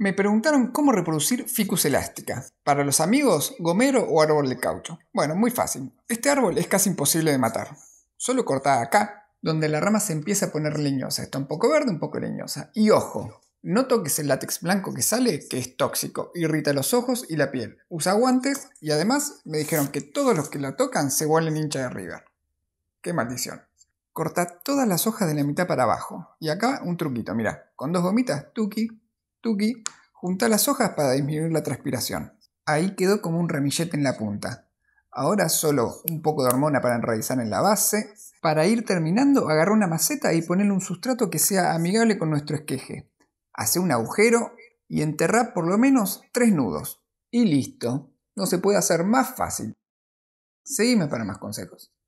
Me preguntaron cómo reproducir Ficus elástica. Para los amigos, gomero o árbol de caucho. Bueno, muy fácil. Este árbol es casi imposible de matar. Solo corta acá, donde la rama se empieza a poner leñosa. Está un poco verde, un poco leñosa. Y ojo, no toques el látex blanco que sale, que es tóxico, irrita los ojos y la piel. Usa guantes y además me dijeron que todos los que la tocan se vuelven hincha de River. ¡Qué maldición! Corta todas las hojas de la mitad para abajo. Y acá un truquito, mira, con dos gomitas, tuki, Tuki junta las hojas para disminuir la transpiración. Ahí quedó como un ramillete en la punta. Ahora solo un poco de hormona para enraizar en la base. Para ir terminando, agarra una maceta y ponle un sustrato que sea amigable con nuestro esqueje. Hace un agujero y enterra por lo menos tres nudos. Y listo. No se puede hacer más fácil. Seguime para más consejos.